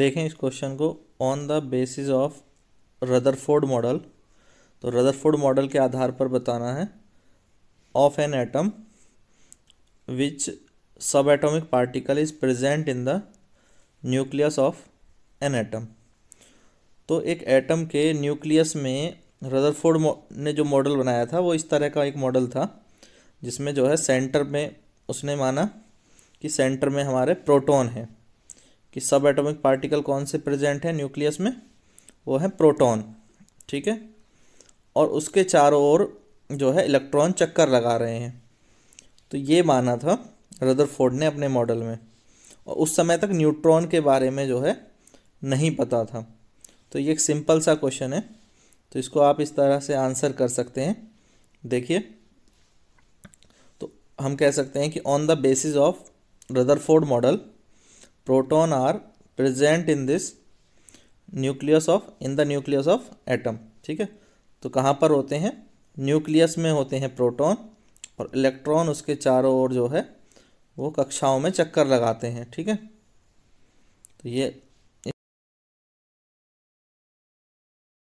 देखें इस क्वेश्चन को on the basis of Rutherford model तो रदरफोर्ड मॉडल के आधार पर बताना है of an atom which sub atomic particle is present in the nucleus of an atom तो एक एटम के न्यूक्लियस में रदरफोर्ड ने जो मॉडल बनाया था वो इस तरह का एक मॉडल था जिसमें जो है सेंटर में उसने माना कि सेंटर में हमारे प्रोटॉन हैं कि सब एटॉमिक पार्टिकल कौन से प्रेजेंट है न्यूक्लियस में वो है प्रोटॉन ठीक है और उसके चारों ओर जो है इलेक्ट्रॉन चक्कर लगा रहे हैं तो ये माना था रदरफोर्ड ने अपने मॉडल में और उस समय तक न्यूट्रॉन के बारे में जो है नहीं पता था तो ये एक सिंपल सा क्वेश्चन है तो इसको आप इस तरह से आंसर कर सकते हैं देखिए तो हम कह सकते हैं कि on the basis of Rutherford model proton are present in this nucleus of in the nucleus of atom ठीक है तो कहाँ पर होते हैं न्यूक्लियस में होते हैं प्रोटोन और इलेक्ट्रॉन उसके चारों ओर जो है वो कक्षाओं में चक्कर लगाते हैं ठीक है तो ये